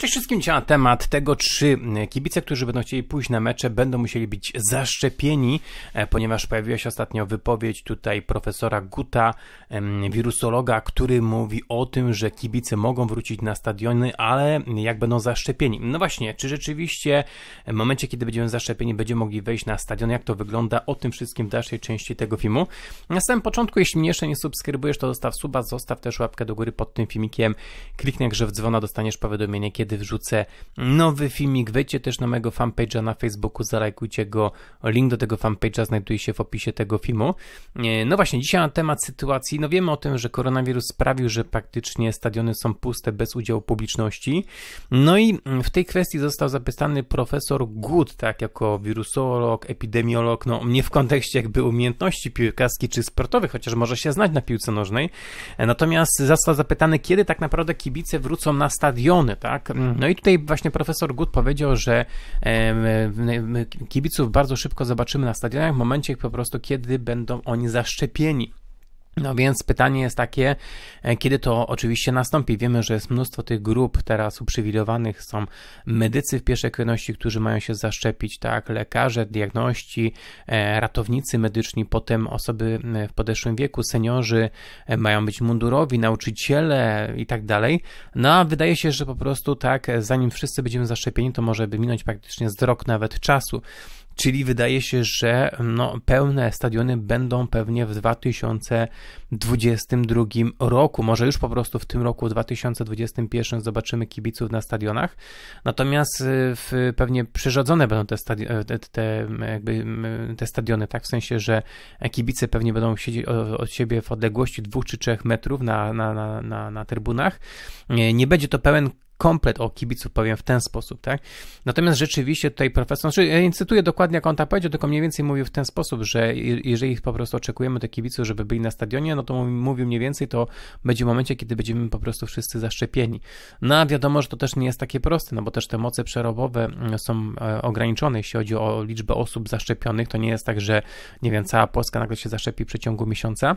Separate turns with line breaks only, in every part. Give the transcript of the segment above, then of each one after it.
Przede wszystkim, dzisiaj na temat tego, czy e, kibice, którzy będą chcieli pójść na mecze, będą musieli być zaszczepieni, e, ponieważ pojawiła się ostatnio wypowiedź tutaj profesora Guta, wirusologa, który mówi o tym, że kibice mogą wrócić na stadiony, ale jak będą zaszczepieni. No właśnie, czy rzeczywiście w momencie, kiedy będziemy zaszczepieni, będziemy mogli wejść na stadion, jak to wygląda, o tym wszystkim w dalszej części tego filmu. Na samym początku, jeśli mnie jeszcze nie subskrybujesz, to zostaw suba, zostaw też łapkę do góry pod tym filmikiem, kliknij że w dzwona, dostaniesz powiadomienie, kiedy kiedy wrzucę nowy filmik. Wejdźcie też na mojego fanpage'a na Facebooku, zalajkujcie go. Link do tego fanpage'a znajduje się w opisie tego filmu. E, no właśnie, dzisiaj na temat sytuacji. No wiemy o tym, że koronawirus sprawił, że praktycznie stadiony są puste bez udziału publiczności. No i w tej kwestii został zapytany profesor Good, tak, jako wirusolog, epidemiolog, no nie w kontekście jakby umiejętności piłkarskich czy sportowych, chociaż może się znać na piłce nożnej. E, natomiast został zapytany, kiedy tak naprawdę kibice wrócą na stadiony, tak? Mhm. No i tutaj właśnie profesor Good powiedział, że kibiców bardzo szybko zobaczymy na stadionach w momencie po prostu, kiedy będą oni zaszczepieni. No więc pytanie jest takie, e, kiedy to oczywiście nastąpi. Wiemy, że jest mnóstwo tych grup teraz uprzywilejowanych. Są medycy w pierwszej kolejności, którzy mają się zaszczepić, tak, lekarze, diagności, e, ratownicy medyczni, potem osoby e, w podeszłym wieku, seniorzy, mają być mundurowi, nauczyciele i tak dalej. No a wydaje się, że po prostu tak, zanim wszyscy będziemy zaszczepieni, to może by minąć praktycznie z rok nawet czasu czyli wydaje się, że no, pełne stadiony będą pewnie w 2022 roku, może już po prostu w tym roku 2021 zobaczymy kibiców na stadionach, natomiast y, w, pewnie przyrodzone będą te, stadi e, te, jakby, te stadiony, tak, w sensie, że kibice pewnie będą siedzieć od siebie w odległości 2 czy 3 metrów na, na, na, na, na trybunach, nie będzie to pełen komplet o kibiców powiem w ten sposób, tak? Natomiast rzeczywiście tutaj profesor, znaczy ja nie cytuję dokładnie jak on tam powiedział, tylko mniej więcej mówił w ten sposób, że jeżeli po prostu oczekujemy tych kibiców, żeby byli na stadionie, no to mówił mniej więcej, to będzie w momencie, kiedy będziemy po prostu wszyscy zaszczepieni. No a wiadomo, że to też nie jest takie proste, no bo też te moce przerobowe mm, są e, ograniczone, jeśli chodzi o liczbę osób zaszczepionych, to nie jest tak, że nie wiem, cała Polska nagle się zaszczepi w przeciągu miesiąca,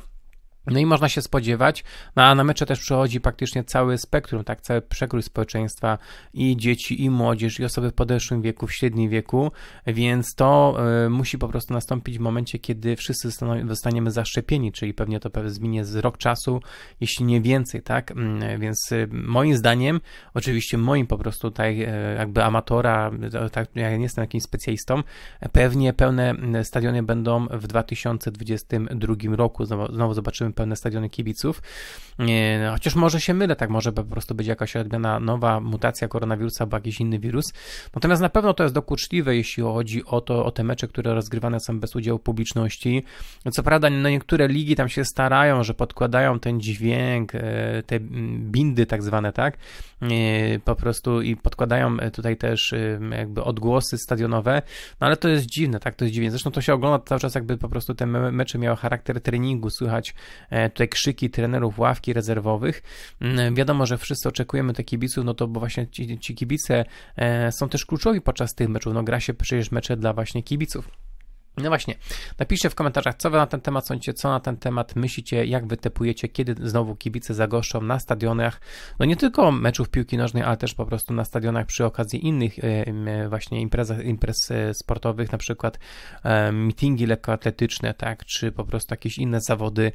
no i można się spodziewać, no a na mecze też przychodzi praktycznie cały spektrum, tak, cały przekrój społeczeństwa i dzieci, i młodzież, i osoby w podeszłym wieku, w średnim wieku, więc to y, musi po prostu nastąpić w momencie, kiedy wszyscy zostaniemy zaszczepieni, czyli pewnie to zminie z rok czasu, jeśli nie więcej, tak, mm, więc y, moim zdaniem, oczywiście moim po prostu tutaj y, jakby amatora, tak, ja nie jestem jakimś specjalistą, pewnie pełne stadiony będą w 2022 roku, znowu, znowu zobaczymy pełne stadiony kibiców. No, chociaż może się mylę, tak może po prostu być jakaś odmiana nowa mutacja koronawirusa albo jakiś inny wirus. Natomiast na pewno to jest dokuczliwe, jeśli chodzi o to, o te mecze, które rozgrywane są bez udziału publiczności. Co prawda, no niektóre ligi tam się starają, że podkładają ten dźwięk, e, te bindy tak zwane, tak? E, po prostu i podkładają e, tutaj też jakby odgłosy stadionowe, no ale to jest dziwne, tak? To jest dziwne. Zresztą to się ogląda cały czas jakby po prostu te mecze miały charakter treningu, słychać E, tutaj krzyki trenerów ławki rezerwowych. Mm, wiadomo, że wszyscy oczekujemy tych kibiców, no to bo właśnie ci, ci kibice e, są też kluczowi podczas tych meczów. No gra się przecież mecze dla właśnie kibiców. No właśnie, napiszcie w komentarzach, co wy na ten temat sądzicie, co na ten temat myślicie, jak wytypujecie, kiedy znowu kibice zagoszczą na stadionach, no nie tylko meczów piłki nożnej, ale też po prostu na stadionach przy okazji innych e, e, właśnie imprez e, sportowych, na przykład meetingi lekkoatletyczne, tak, czy po prostu jakieś inne zawody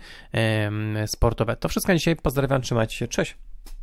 sportowe. To wszystko dzisiaj, pozdrawiam, trzymajcie się, cześć!